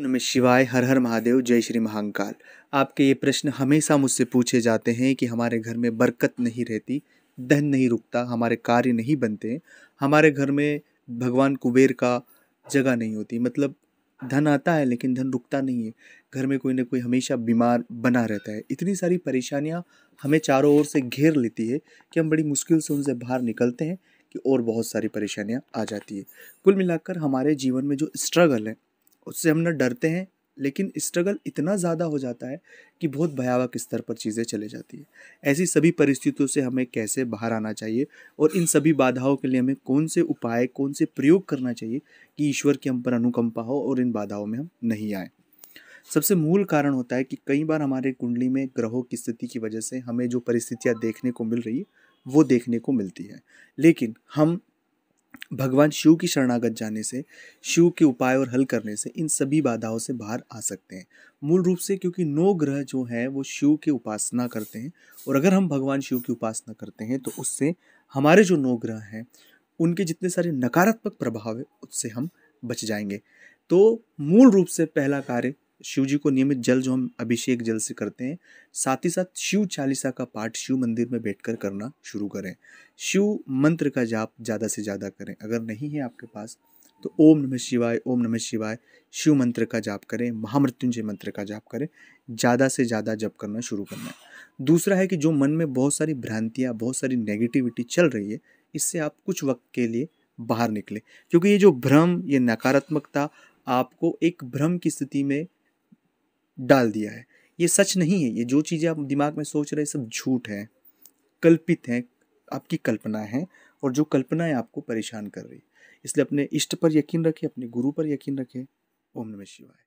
नमः शिवाय हर हर महादेव जय श्री महाकाल आपके ये प्रश्न हमेशा मुझसे पूछे जाते हैं कि हमारे घर में बरकत नहीं रहती धन नहीं रुकता हमारे कार्य नहीं बनते हमारे घर में भगवान कुबेर का जगह नहीं होती मतलब धन आता है लेकिन धन रुकता नहीं है घर में कोई ना कोई हमेशा बीमार बना रहता है इतनी सारी परेशानियाँ हमें चारों ओर से घेर लेती है कि हम बड़ी मुश्किल से उनसे बाहर निकलते हैं कि और बहुत सारी परेशानियाँ आ जाती है कुल मिलाकर हमारे जीवन में जो स्ट्रगल है उससे हम ना डरते हैं लेकिन स्ट्रगल इतना ज़्यादा हो जाता है कि बहुत भयावक स्तर पर चीज़ें चले जाती है ऐसी सभी परिस्थितियों से हमें कैसे बाहर आना चाहिए और इन सभी बाधाओं के लिए हमें कौन से उपाय कौन से प्रयोग करना चाहिए कि ईश्वर की हम पर अनुकंपा हो और इन बाधाओं में हम नहीं आए सबसे मूल कारण होता है कि कई बार हमारे कुंडली में ग्रहों की स्थिति की वजह से हमें जो परिस्थितियाँ देखने को मिल रही है वो देखने को मिलती है लेकिन हम भगवान शिव की शरणागत जाने से शिव के उपाय और हल करने से इन सभी बाधाओं से बाहर आ सकते हैं मूल रूप से क्योंकि नौ ग्रह जो हैं वो शिव की उपासना करते हैं और अगर हम भगवान शिव की उपासना करते हैं तो उससे हमारे जो नौ ग्रह हैं उनके जितने सारे नकारात्मक प्रभाव है उससे हम बच जाएंगे तो मूल रूप से पहला कार्य शिव जी को नियमित जल जो हम अभिषेक जल से करते हैं साथ ही साथ शिव चालीसा का पाठ शिव मंदिर में बैठकर करना शुरू करें शिव मंत्र का जाप ज़्यादा से ज़्यादा करें अगर नहीं है आपके पास तो ओम नमः शिवाय ओम नमः शिवाय शिव मंत्र का जाप करें महामृत्युंजय मंत्र का जाप करें ज़्यादा से ज़्यादा जप करना शुरू करना है दूसरा है कि जो मन में बहुत सारी भ्रांतियाँ बहुत सारी नेगेटिविटी चल रही है इससे आप कुछ वक्त के लिए बाहर निकले क्योंकि ये जो भ्रम ये नकारात्मकता आपको एक भ्रम की स्थिति में डाल दिया है ये सच नहीं है ये जो चीज़ें आप दिमाग में सोच रहे सब झूठ हैं कल्पित हैं आपकी कल्पना है और जो कल्पनाएं आपको परेशान कर रही इसलिए अपने इष्ट पर यकीन रखें अपने गुरु पर यकीन रखें ओम नमः शिवाय